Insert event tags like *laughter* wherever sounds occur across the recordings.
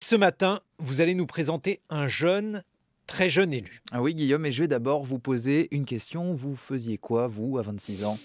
Ce matin, vous allez nous présenter un jeune, très jeune élu. Ah oui, Guillaume, et je vais d'abord vous poser une question. Vous faisiez quoi, vous, à 26 ans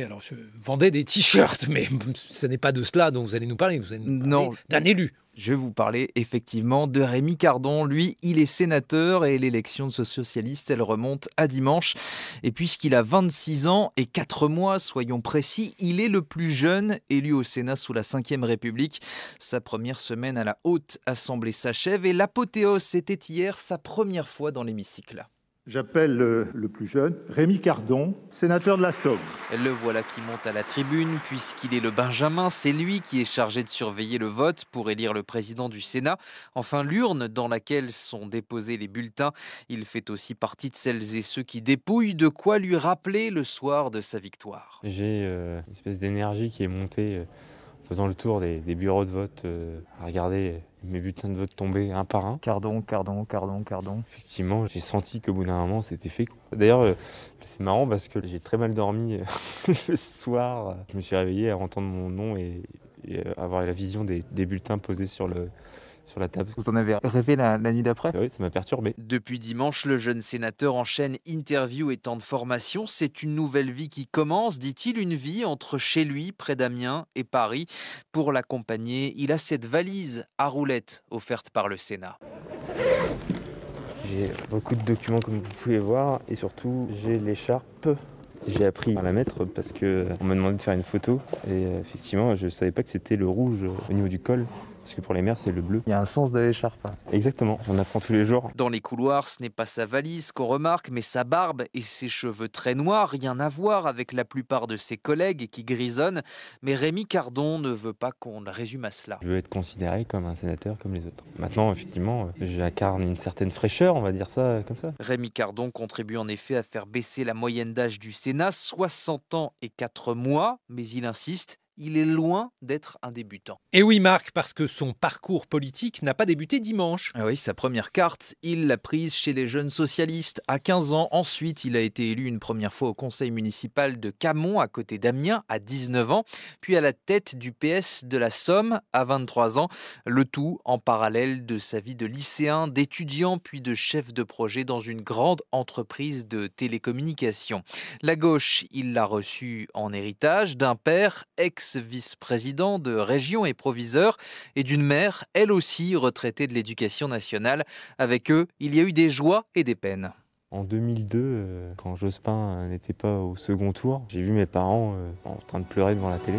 alors je vendais des t-shirts, mais ce n'est pas de cela dont vous allez nous parler. Vous allez nous parler non, d'un élu. Je vais vous parler effectivement de Rémi Cardon. Lui, il est sénateur et l'élection de ce socialiste, elle remonte à dimanche. Et puisqu'il a 26 ans et 4 mois, soyons précis, il est le plus jeune élu au Sénat sous la Ve République. Sa première semaine à la Haute Assemblée s'achève et l'apothéose, c'était hier sa première fois dans l'hémicycle. J'appelle le plus jeune, Rémi Cardon, sénateur de la Somme. Le voilà qui monte à la tribune, puisqu'il est le Benjamin. C'est lui qui est chargé de surveiller le vote pour élire le président du Sénat. Enfin, l'urne dans laquelle sont déposés les bulletins. Il fait aussi partie de celles et ceux qui dépouillent, de quoi lui rappeler le soir de sa victoire. J'ai euh, une espèce d'énergie qui est montée. Euh, faisant le tour des, bureaux de vote, euh, à regarder mes bulletins de vote tomber un par un. Cardon, cardon, cardon, cardon. Effectivement, j'ai senti qu'au bout d'un moment, c'était fait. D'ailleurs, euh, c'est marrant parce que j'ai très mal dormi euh, *laughs* le soir. Je me suis réveillé à entendre mon nom et, avoir la vision des bulletins posés sur le, sur la table. Vous en avez rêvé la, nuit d'après ah Oui, ça m'a perturbé. Depuis dimanche, le jeune sénateur enchaîne interview et temps de formation. C'est une nouvelle vie qui commence, dit-il, une vie entre chez lui, près d'Amiens, et Paris. Pour l'accompagner, il a cette valise à roulettes offerte par le Sénat. J'ai beaucoup de documents comme vous pouvez voir et surtout j'ai l'écharpe j'ai appris à la mettre parce qu'on m'a demandé de faire une photo et euh, effectivement je ne savais pas que c'était le rouge au niveau du col. Parce que pour les mères, c'est le bleu. Il y a un sens d'aller l'écharpe. Exactement, on apprend tous les jours. Dans les couloirs, ce n'est pas sa valise qu'on remarque, mais sa barbe et ses cheveux très noirs, rien à voir avec la plupart de ses collègues qui grisonnent. Mais Rémi Cardon ne veut pas qu'on le résume à cela. Je veux être considéré comme un sénateur comme les autres. Maintenant, effectivement, j'incarne une certaine fraîcheur, on va dire ça comme ça. Rémi Cardon contribue en effet à faire baisser la moyenne d'âge du Sénat, 60 ans et 4 mois, mais il insiste, il est loin d'être un débutant. Et oui Marc, parce que son parcours politique n'a pas débuté dimanche. Ah oui, sa première carte, il l'a prise chez les jeunes socialistes à 15 ans. Ensuite, il a été élu une première fois au conseil municipal de Camon, à côté d'Amiens, à 19 ans, puis à la tête du PS de la Somme, à 23 ans. Le tout en parallèle de sa vie de lycéen, d'étudiant, puis de chef de projet dans une grande entreprise de télécommunications. La gauche, il l'a reçue en héritage d'un père ex vice président de région et proviseur, et d'une mère, elle aussi retraitée de l'éducation nationale. Avec eux, il y a eu des joies et des peines. En 2002, euh, quand Jospin n'était pas au second tour, j'ai vu mes parents euh, en train de pleurer devant la télé.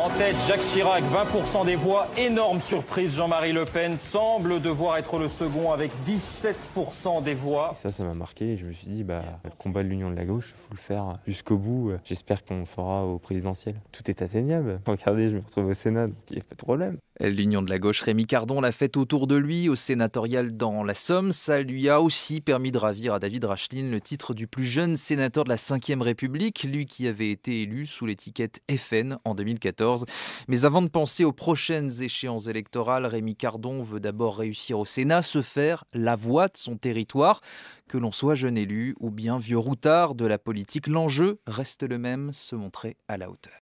En tête, Jacques Chirac, 20% des voix. Énorme surprise, Jean-Marie Le Pen semble devoir être le second avec 17% des voix. Ça, ça m'a marqué. Je me suis dit, bah, le combat de l'union de la gauche, il faut le faire jusqu'au bout. J'espère qu'on le fera au présidentiel. Tout est atteignable. *laughs* Regardez, je me retrouve au Sénat, donc il n'y a pas de problème. L'union de la gauche, Rémi Cardon l'a fait autour de lui, au sénatorial dans la Somme. Ça lui a aussi permis de ravir à David Racheline le titre du plus jeune sénateur de la 5 République, lui qui avait été élu sous l'étiquette FN en 2014. Mais avant de penser aux prochaines échéances électorales, Rémi Cardon veut d'abord réussir au Sénat, se faire la voix de son territoire. Que l'on soit jeune élu ou bien vieux routard de la politique, l'enjeu reste le même, se montrer à la hauteur.